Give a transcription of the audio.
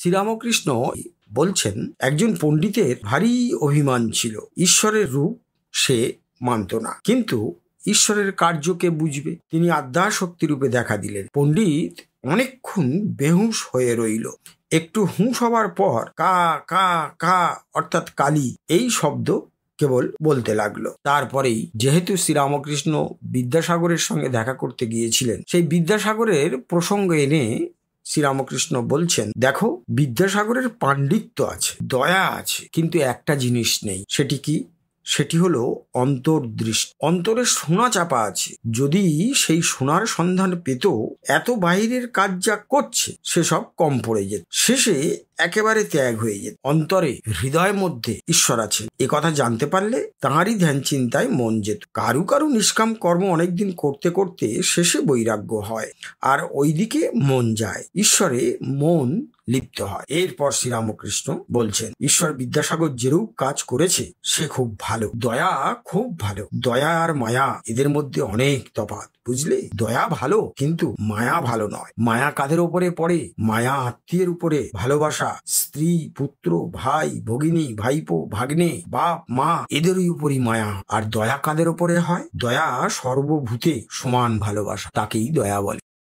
শ্রীরামকৃষ্ণ বলছেন একজন পণ্ডিতের ভারী অভিমান ছিল ঈশ্বরের রূপ সে মানত না কিন্তু ঈশ্বরের কার্যকে বুঝবে তিনি রূপে দেখা দিলেন পণ্ডিত অনেকক্ষণ বেহুশ হয়ে রইল একটু হুঁশ হবার পর কা কা কা অর্থাৎ কালী এই শব্দ কেবল বলতে লাগলো তারপরেই যেহেতু শ্রীরামকৃষ্ণ বিদ্যাসাগরের সঙ্গে দেখা করতে গিয়েছিলেন সেই বিদ্যাসাগরের প্রসঙ্গ এনে শ্রীরামকৃষ্ণ বলছেন দেখো বিদ্যাসাগরের পাণ্ডিত্য আছে দয়া আছে কিন্তু একটা জিনিস নেই সেটি কি সেটি হলো অন্তর্দৃষ্টি অন্তরে সোনা চাপা আছে যদি সেই সোনার সন্ধান পেত এত বাইরের কাজ যা করছে সেসব কম পড়ে যেত শেষে একেবারে ত্যাগ হয়ে যেত অন্তরে হৃদয়ের মধ্যে ঈশ্বর আছেন এ কথা জানতে পারলে তাঁরই ধ্যান চিন্তায় মন যেত কারু কারু নিষ্কাম কর্ম অনেকদিন করতে করতে শেষে বৈরাগ্য হয় আর ওইদিকে মন যায় ঈশ্বরে মন লিপ্ত হয় এরপর শ্রীরামকৃষ্ণ বলছেন ঈশ্বর বিদ্যাসাগর যেরূপ কাজ করেছে সে খুব ভালো দয়া খুব ভালো দয়া আর মায়া এদের মধ্যে অনেক তফাত বুঝলে দয়া ভালো কিন্তু মায়া ভালো নয় মায়া কাদের উপরে পড়ে মায়া আত্মীয়ের উপরে ভালোবাসা স্ত্রী পুত্র ভাই ভগিনী ভাইপো ভাগ্নে বাপ মা এদেরই উপরই মায়া আর দয়া কাদের উপরে হয় দয়া সর্বভূতে সমান ভালোবাসা তাকেই দয়া বলে